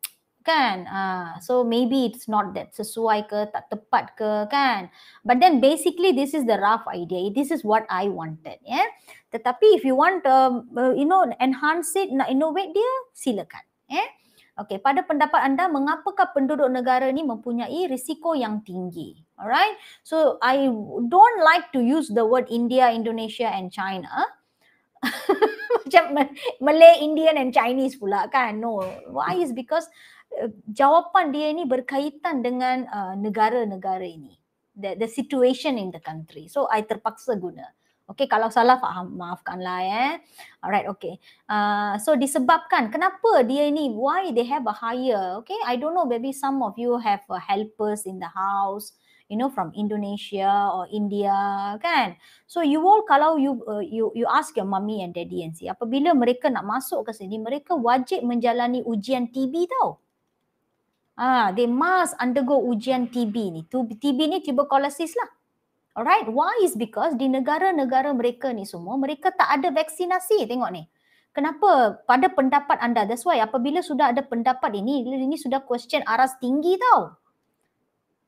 kan, uh, so maybe it's not that sesuai ke, tak tepat ke, kan. But then basically this is the rough idea, this is what I wanted, yeah. Tetapi if you want uh, uh, you know enhance it, nak innovate dia, silakan. Eh? Okay, pada pendapat anda, mengapakah penduduk negara ini mempunyai risiko yang tinggi? Alright, so I don't like to use the word India, Indonesia and China. Macam Malay, Indian and Chinese pula kan? No, why is because uh, jawapan dia ni berkaitan dengan uh, negara-negara ini the, the situation in the country so i terpaksa guna Okay, kalau salah faham, maafkanlah ya. Eh. Alright, okay. Uh, ah, so disebabkan kenapa dia ini? why they have a higher? okay? I don't know, maybe some of you have a uh, helpers in the house, you know, from Indonesia or India, kan? So you all, kalau you uh, you you ask your mummy and daddy and see, apabila mereka nak masuk ke sini, mereka wajib menjalani ujian TB tau. Ah, uh, they must undergo ujian TB ni. TB ni tuberculosis lah. Alright, why is because di negara-negara mereka ni semua, mereka tak ada vaksinasi. Tengok ni. Kenapa pada pendapat anda, that's why apabila sudah ada pendapat ini, ini sudah question aras tinggi tau.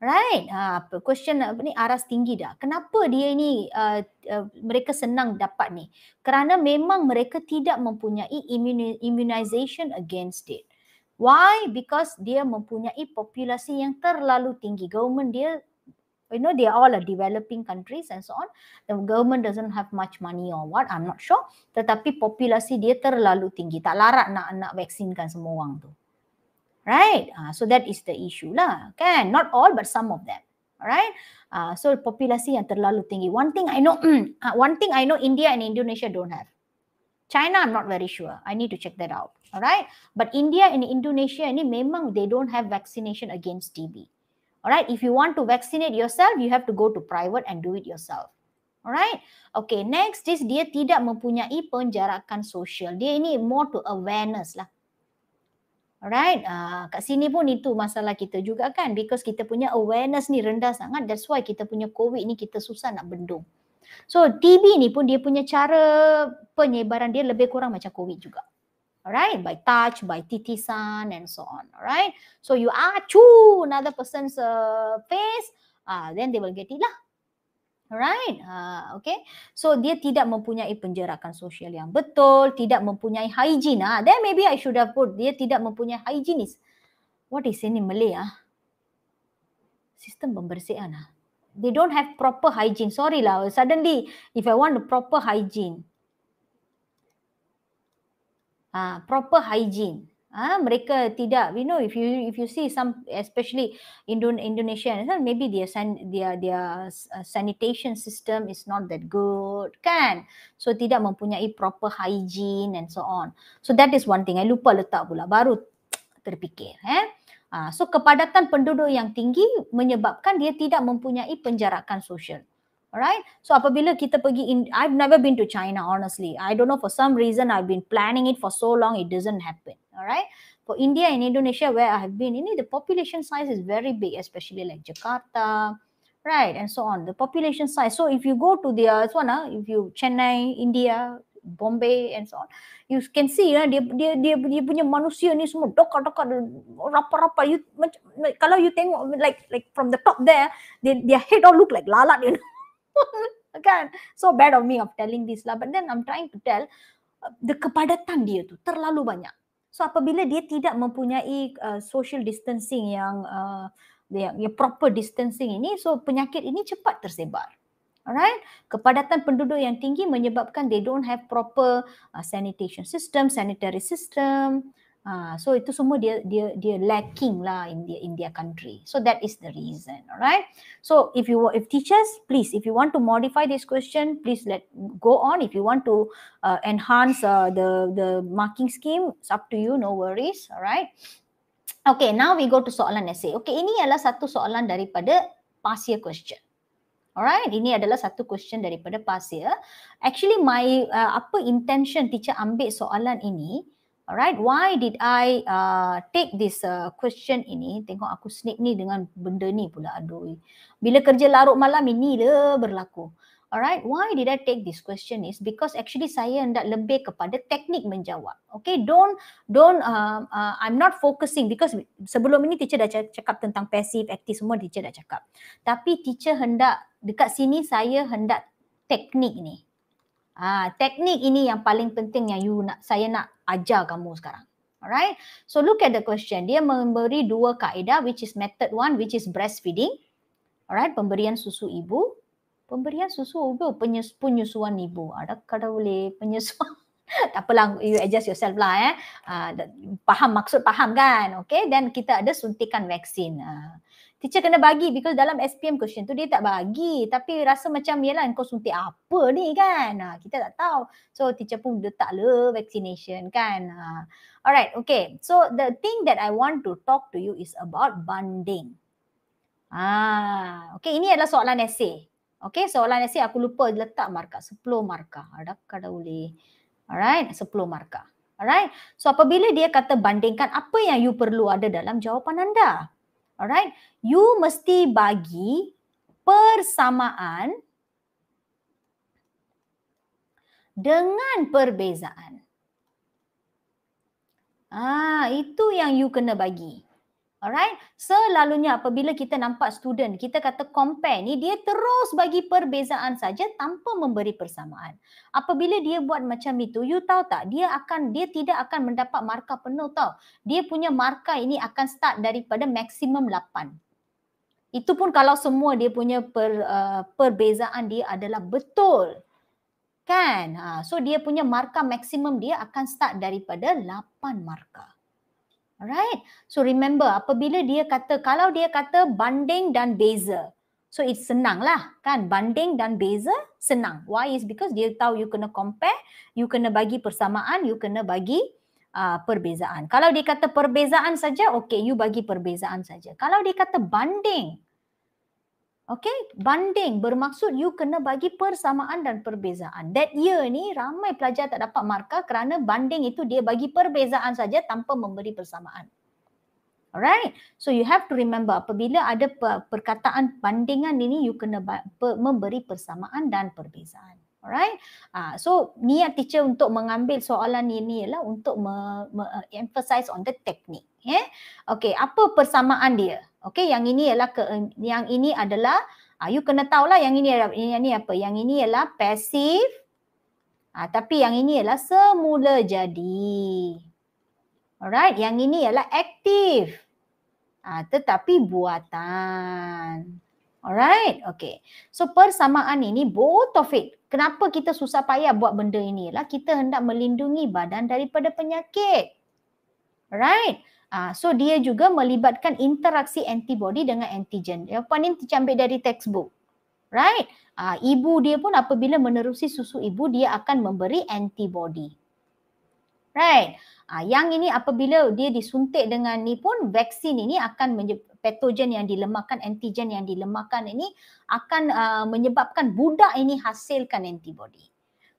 Right? Ha, question apa ni aras tinggi dah. Kenapa dia ini uh, uh, mereka senang dapat ni? Kerana memang mereka tidak mempunyai immunization against it. Why? Because dia mempunyai populasi yang terlalu tinggi. Government dia you know they all are developing countries and so on the government doesn't have much money or what i'm not sure tetapi populasi dia terlalu tinggi tak larat nak nak vaksinkan semua orang tu right uh, so that is the issue lah kan not all but some of them right uh, so populasi yang terlalu tinggi one thing i know mm, ah, one thing i know india and indonesia don't have China, I'm not very sure. I need to check that out. All right. But India and Indonesia, ini memang they don't have vaccination against TB all right if you want to vaccinate yourself you have to go to private and do it yourself Alright. Okay, next this dia tidak mempunyai penjarakan sosial. Dia ini more to awareness lah. Alright. Uh, kat sini pun itu masalah kita juga kan. Because kita punya awareness ni rendah sangat. That's why kita punya COVID ni kita susah nak bendung. So TB ni pun dia punya cara penyebaran dia lebih kurang macam COVID juga all right, by touch, by titisan, and so on, all right. So you are achu another person's uh, face, uh, then they will get it lah. Alright, uh, okay. So dia tidak mempunyai penjarakan sosial yang betul, tidak mempunyai hygiene. Ah, then maybe I should have put dia tidak mempunyai hygiene. What is ini Malay ah? Sistem pembersihan ah. They don't have proper hygiene. Sorry lah. Suddenly, if I want the proper hygiene, uh, proper hygiene ah uh, mereka tidak you know if you if you see some especially Indon Indonesia, eh, maybe their san their their uh, sanitation system is not that good Can so tidak mempunyai proper hygiene and so on so that is one thing i lupa letak pula baru terfikir eh uh, so kepadatan penduduk yang tinggi menyebabkan dia tidak mempunyai penjarakan sosial Alright, so apabila kita pergi, in, I've never been to China honestly. I don't know for some reason I've been planning it for so long it doesn't happen. Alright, for India and Indonesia where I have been, you know, the population size is very big, especially like Jakarta, right, and so on. The population size. So if you go to the uh, one, uh, if you Chennai, India, Bombay and so on. You can see lah dia dia dia dia punya manusia ni semua dokar the rapar-rapar you macam kalau you tengok like like from the top there they, their head all look like lalat you know. kan so bad of me of telling this lah but then I'm trying to tell uh, the kepadatan dia tu terlalu banyak so apabila dia tidak mempunyai uh, social distancing yang uh, yang, yang proper distancing ini so penyakit ini cepat tersebar alright kepadatan penduduk yang tinggi menyebabkan they don't have proper uh, sanitation system sanitary system Uh, so itu semua dia dia dia lacking lah in the in their country. So that is the reason, alright. So if you if teachers please, if you want to modify this question, please let go on. If you want to uh, enhance uh, the the marking scheme, it's up to you. No worries, alright. Okay, now we go to soalan essay. Okay, ini adalah satu soalan daripada past year question. Alright, ini adalah satu question daripada past year. Actually, my uh, apa intention teacher ambil soalan ini? Alright, why did I uh, take this uh, question ini? Tengok aku sneak ni dengan benda ni pula aduh. Bila kerja larut malam ini le berlaku. Alright, why did I take this question is because actually saya hendak lebih kepada teknik menjawab. Okay, don't, don't, uh, uh, I'm not focusing because sebelum ini teacher dah cakap tentang passive, active semua teacher dah cakap. Tapi teacher hendak, dekat sini saya hendak teknik ni. Ah, teknik ini yang paling penting yang you nak, saya nak ajar kamu sekarang. Alright. So look at the question. Dia memberi dua kaedah which is method one which is breastfeeding. Alright. Pemberian susu ibu. Pemberian susu ibu. Penyus, penyusuan ibu. Ah, ada kata boleh penyusuan. tak apalah you adjust yourself lah eh. Uh, faham maksud faham kan. Okay. Then kita ada suntikan vaksin. Uh, teacher kena bagi because dalam SPM question tu dia tak bagi tapi rasa macam yelah kau suntik apa ni kan ha, kita tak tahu so teacher pun letak le vaccination kan ha. alright okay so the thing that I want to talk to you is about bonding Ah, okay. Ini adalah soalan essay Okay, soalan essay aku lupa letak markah. 10 markah. Ada kada boleh. Alright, 10 markah. Alright. So apabila dia kata bandingkan apa yang you perlu ada dalam jawapan anda. Alright, you mesti bagi persamaan dengan perbezaan. Ah, itu yang you kena bagi. Alright, selalunya apabila kita nampak student, kita kata compare ni, dia terus bagi perbezaan saja tanpa memberi persamaan. Apabila dia buat macam itu, you tahu tak, dia akan dia tidak akan mendapat markah penuh tau. Dia punya markah ini akan start daripada maksimum 8. Itu pun kalau semua dia punya per, uh, perbezaan dia adalah betul. Kan? Ha, so dia punya markah maksimum dia akan start daripada 8 markah. Alright. So remember apabila dia kata kalau dia kata banding dan beza. So it's senang lah kan banding dan beza senang. Why is because dia tahu you kena compare, you kena bagi persamaan, you kena bagi uh, perbezaan. Kalau dia kata perbezaan saja, okay you bagi perbezaan saja. Kalau dia kata banding, Okay, banding bermaksud you kena bagi persamaan dan perbezaan. That year ni ramai pelajar tak dapat markah kerana banding itu dia bagi perbezaan saja tanpa memberi persamaan. Alright, so you have to remember apabila ada perkataan bandingan ini you kena memberi persamaan dan perbezaan. Alright. Uh, so niat teacher untuk mengambil soalan ini ialah untuk me- me- uh, emphasize on the technique. Yeah. Okay. Apa persamaan dia? Okay. Yang ini ialah ke yang ini adalah uh, you kena tahulah yang ini adalah yang ini apa? Yang ini ialah passive. Ah, tapi yang ini ialah semula jadi. Alright, yang ini ialah aktif. Ah, tetapi buatan. Alright, okay. So persamaan ini both of it Kenapa kita susah payah buat benda ini? Lah kita hendak melindungi badan daripada penyakit. Right? Uh, so dia juga melibatkan interaksi antibody dengan antigen. Apa ni kita ambil dari textbook. Right? Uh, ibu dia pun apabila menerusi susu ibu dia akan memberi antibody. Right? Uh, yang ini apabila dia disuntik dengan ni pun vaksin ini akan menyebabkan patogen yang dilemahkan, antigen yang dilemahkan ini akan uh, menyebabkan budak ini hasilkan antibody.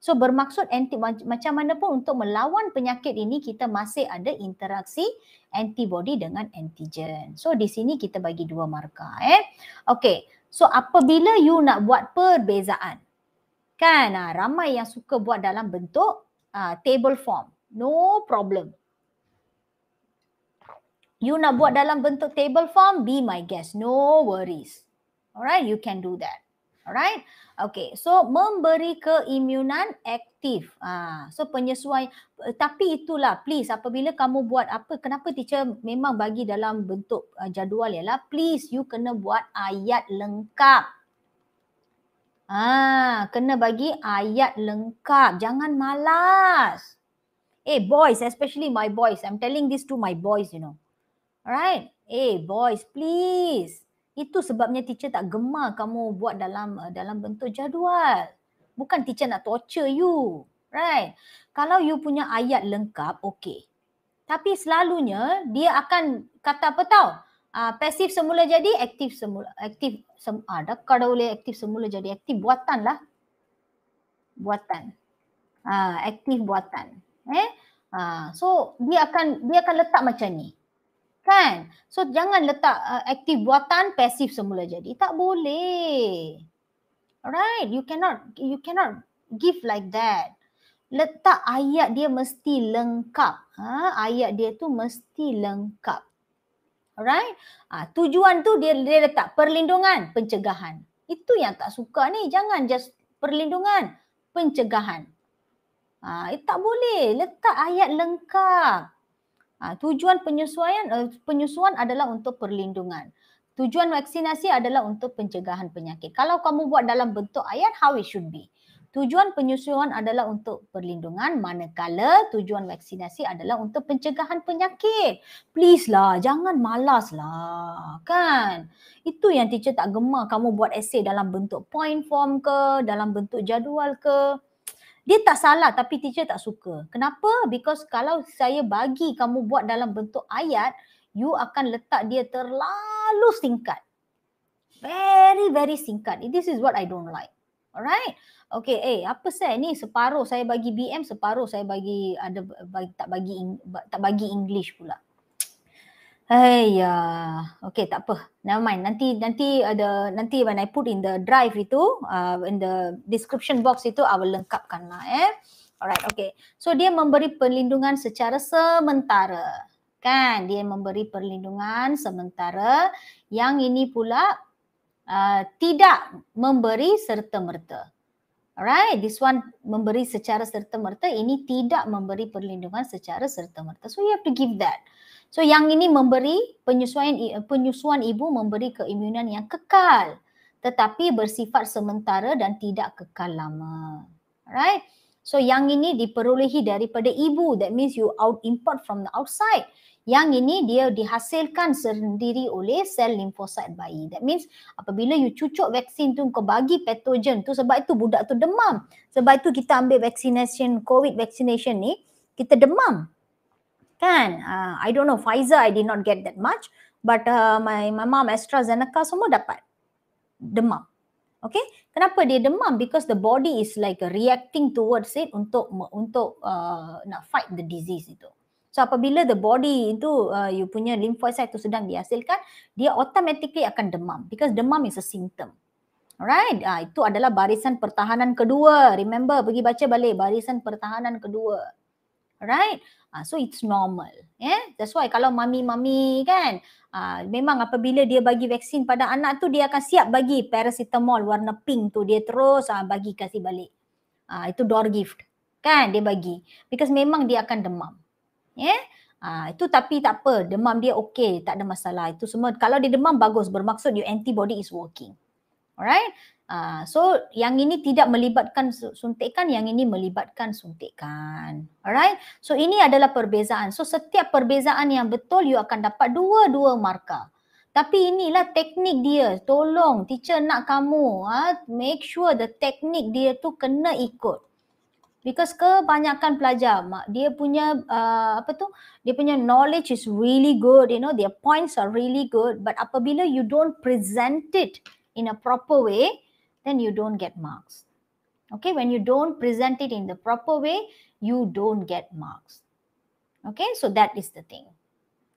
So bermaksud anti, macam mana pun untuk melawan penyakit ini kita masih ada interaksi antibody dengan antigen. So di sini kita bagi dua markah. Eh. Okay, so apabila you nak buat perbezaan, kan uh, ramai yang suka buat dalam bentuk uh, table form. No problem. You nak buat dalam bentuk table form, be my guest. No worries. Alright, you can do that. Alright. Okay, so memberi keimunan aktif. Ah, so penyesuaian. Tapi itulah, please apabila kamu buat apa, kenapa teacher memang bagi dalam bentuk uh, jadual ialah please you kena buat ayat lengkap. Ah, kena bagi ayat lengkap. Jangan malas. Hey, boys, especially my boys. I'm telling this to my boys, you know. Alright? Hey, boys, please. Itu sebabnya teacher tak gemar kamu buat dalam uh, dalam bentuk jadual. Bukan teacher nak torture you. Right? Kalau you punya ayat lengkap, okay. Tapi selalunya dia akan kata apa tau? Uh, ah, pasif semula jadi, aktif semula. Aktif semula. Ada ah, kada boleh aktif semula jadi aktif. Buatan lah. Buatan. Uh, ah, aktif buatan eh uh, so dia akan dia akan letak macam ni kan so jangan letak uh, aktif buatan pasif semula jadi tak boleh alright you cannot you cannot give like that letak ayat dia mesti lengkap. Ha? Ayat dia tu mesti lengkap. Alright? Ha, tujuan tu dia, dia letak perlindungan, pencegahan. Itu yang tak suka ni. Jangan just perlindungan, pencegahan. Ha, eh, tak boleh. Letak ayat lengkap. Ha, tujuan penyesuaian eh, penyusuan adalah untuk perlindungan. Tujuan vaksinasi adalah untuk pencegahan penyakit. Kalau kamu buat dalam bentuk ayat, how it should be. Tujuan penyusuan adalah untuk perlindungan manakala tujuan vaksinasi adalah untuk pencegahan penyakit. Please lah, jangan malas lah. Kan? Itu yang teacher tak gemar kamu buat essay dalam bentuk point form ke, dalam bentuk jadual ke. Dia tak salah tapi teacher tak suka. Kenapa? Because kalau saya bagi kamu buat dalam bentuk ayat, you akan letak dia terlalu singkat. Very very singkat. This is what I don't like. Alright? Okay, eh apa saya ni separuh saya bagi BM, separuh saya bagi ada bagi, tak bagi tak bagi English pula. Aiyah, okay tak apa. Never mind. Nanti nanti ada nanti when I put in the drive itu, uh, in the description box itu, I will lengkapkan lah. Eh, alright, okay. So dia memberi perlindungan secara sementara, kan? Dia memberi perlindungan sementara. Yang ini pula uh, tidak memberi serta merta. Alright, this one memberi secara serta merta. Ini tidak memberi perlindungan secara serta merta. So you have to give that. So yang ini memberi penyesuaian penyusuan ibu memberi keimunan yang kekal tetapi bersifat sementara dan tidak kekal lama. Alright? So yang ini diperolehi daripada ibu that means you out import from the outside. Yang ini dia dihasilkan sendiri oleh sel limfosit bayi. That means apabila you cucuk vaksin tu kau bagi patogen tu sebab itu budak tu demam. Sebab itu kita ambil vaccination COVID vaccination ni kita demam kan uh, i don't know pfizer i did not get that much but uh, my my mom extra astrazeneca semua dapat demam okay kenapa dia demam because the body is like reacting towards it untuk untuk uh, nak fight the disease itu so apabila the body itu uh, you punya lymphocyte itu sedang dihasilkan dia automatically akan demam because demam is a symptom Alright, uh, itu adalah barisan pertahanan kedua. Remember, pergi baca balik barisan pertahanan kedua. Right? Uh, ah, so it's normal. Yeah? That's why kalau mami-mami kan, uh, memang apabila dia bagi vaksin pada anak tu, dia akan siap bagi paracetamol warna pink tu. Dia terus uh, bagi kasih balik. Uh, itu door gift. Kan dia bagi. Because memang dia akan demam. Yeah? Ah itu tapi tak apa, demam dia okey, tak ada masalah. Itu semua kalau dia demam bagus, bermaksud your antibody is working. Alright? Ah, so yang ini tidak melibatkan suntikan, yang ini melibatkan suntikan. Alright? So ini adalah perbezaan. So setiap perbezaan yang betul you akan dapat dua-dua markah. Tapi inilah teknik dia. Tolong teacher nak kamu ha, make sure the teknik dia tu kena ikut. Because kebanyakan pelajar dia punya uh, apa tu dia punya knowledge is really good you know their points are really good but apabila you don't present it in a proper way then you don't get marks. Okay, when you don't present it in the proper way, you don't get marks. Okay, so that is the thing.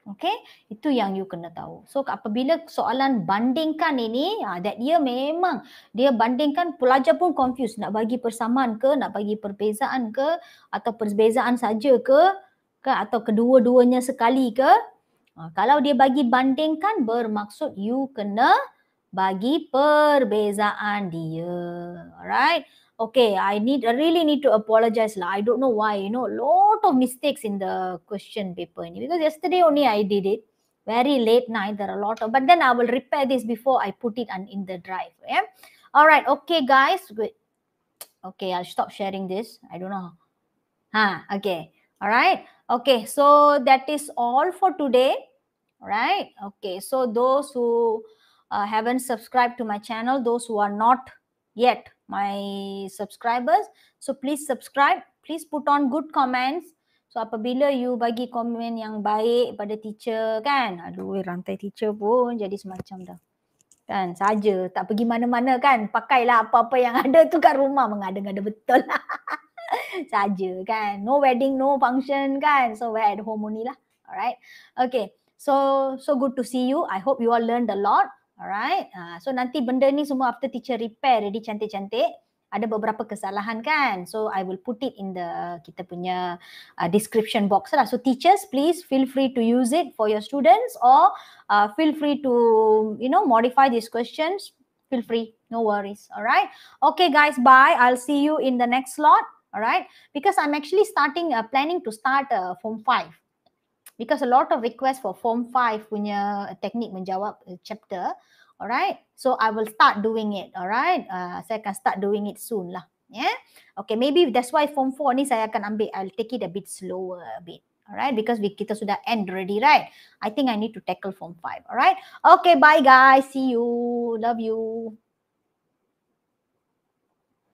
Okay, itu yang you kena tahu. So apabila soalan bandingkan ini, ah, that year memang dia bandingkan pelajar pun confused nak bagi persamaan ke, nak bagi perbezaan ke, atau perbezaan saja ke, ke atau kedua-duanya sekali ke. Ah, kalau dia bagi bandingkan bermaksud you kena bagi perbezaan dia. Alright. Okay, I need I really need to apologize. I don't know why, you know, a lot of mistakes in the question paper because yesterday only I did it. Very late night, there are a lot of, but then I will repair this before I put it on, in the drive. Yeah. All right. Okay, guys. Good. Okay, I'll stop sharing this. I don't know. Huh, okay. All right. Okay, so that is all for today. All right. Okay, so those who uh, haven't subscribed to my channel, those who are not yet my subscribers, so please subscribe. Please put on good comments. So apabila you bagi komen yang baik pada teacher kan. Aduh rantai teacher pun jadi semacam dah. Kan saja tak pergi mana-mana kan. Pakailah apa-apa yang ada tu kat rumah mengada-ngada betul lah. saja kan. No wedding, no function kan. So we at home only lah. Alright. Okay. So so good to see you. I hope you all learned a lot. Alright. Uh, so nanti benda ni semua after teacher repair jadi cantik-cantik. Ada beberapa kesalahan kan. So I will put it in the kita punya uh, description box lah. So teachers please feel free to use it for your students or uh, feel free to you know modify these questions. Feel free. No worries. Alright. Okay guys. Bye. I'll see you in the next slot. Alright. Because I'm actually starting uh, planning to start uh, form 5 because a lot of requests for form 5 punya teknik menjawab uh, chapter alright so i will start doing it alright uh, saya akan start doing it soon lah yeah okay maybe that's why form 4 ni saya akan ambil i'll take it a bit slower a bit alright because we kita sudah end ready, right i think i need to tackle form 5 alright okay bye guys see you love you